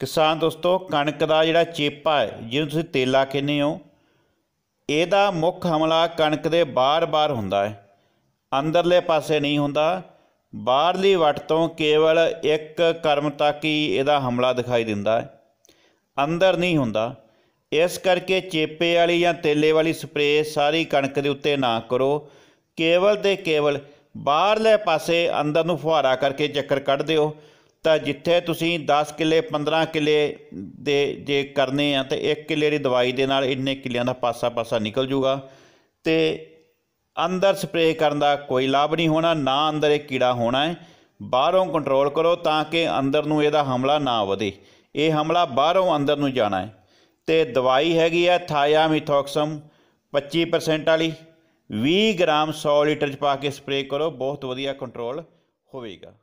ਕਿਸਾਨ ਦੋਸਤੋ ਕਣਕ ਦਾ ਜਿਹੜਾ ਚੇਪਾ ਹੈ ਜਿਹਨੂੰ ਤੁਸੀਂ ਤੇਲਾ ਕਹਿੰਦੇ ਹੋ ਇਹਦਾ ਮੁੱਖ ਹਮਲਾ ਕਣਕ ਦੇ ਬਾਹਰ-ਬਾਹਰ ਹੁੰਦਾ ਹੈ ਅੰਦਰਲੇ ਪਾਸੇ ਨਹੀਂ ਹੁੰਦਾ ਬਾਹਰਲੀ ਵਟ ਤੋਂ ਕੇਵਲ ਇੱਕ ਕਰਮ ਤੱਕ ਹੀ ਇਹਦਾ ਹਮਲਾ ਦਿਖਾਈ ਦਿੰਦਾ ਹੈ ਅੰਦਰ ਨਹੀਂ ਹੁੰਦਾ ਇਸ ਕਰਕੇ ਚੇਪੇ ਵਾਲੀ ਜਾਂ ਤੇਲੇ ਵਾਲੀ ਸਪਰੇਅ ਸਾਰੀ ਕਣਕ ਦੇ ਉੱਤੇ ਨਾ ਕਰੋ ਕੇਵਲ ਤੇ ਕੇਵਲ ਬਾਹਰਲੇ ਪਾਸੇ ਅੰਦਰ ਨੂੰ ਫੁਹਾਰਾ ਕਰਕੇ ਚੱਕਰ ਕੱਢ ਦਿਓ ਤਾਂ ਜਿੱਥੇ ਤੁਸੀਂ 10 ਕਿੱਲੇ 15 ਕਿੱਲੇ ਦੇ ਜੇ ਕਰਨੇ ਆ ਤੇ 1 ਕਿੱਲੇ ਦੀ ਦਵਾਈ ਦੇ ਨਾਲ ਇੰਨੇ ਕਿੱਲਿਆਂ ਦਾ ਪਾਸਾ-ਪਾਸਾ ਨਿਕਲ ਜੂਗਾ ਤੇ ਅੰਦਰ ਸਪਰੇਅ ਕਰਨ ਦਾ ਕੋਈ ਲਾਭ ਨਹੀਂ ਹੋਣਾ ਨਾ ਅੰਦਰ ਇਹ ਕੀੜਾ ਹੋਣਾ ਹੈ ਬਾਹਰੋਂ ਕੰਟਰੋਲ ਕਰੋ ਤਾਂ ਕਿ ਅੰਦਰ ਨੂੰ ਇਹਦਾ ਹਮਲਾ ਨਾ ਵਧੇ ਇਹ ਹਮਲਾ ਬਾਹਰੋਂ ਅੰਦਰ ਨੂੰ ਜਾਣਾ ਹੈ ਤੇ ਦਵਾਈ ਹੈਗੀ ਹੈ ਥਾਇਆਮਿਥੋਕਸਮ 25% ਵਾਲੀ 20 ਗ੍ਰਾਮ 100 ਲੀਟਰ ਚ ਪਾ ਕੇ ਸਪਰੇਅ ਕਰੋ ਬਹੁਤ ਵਧੀਆ ਕੰਟਰੋਲ ਹੋਵੇਗਾ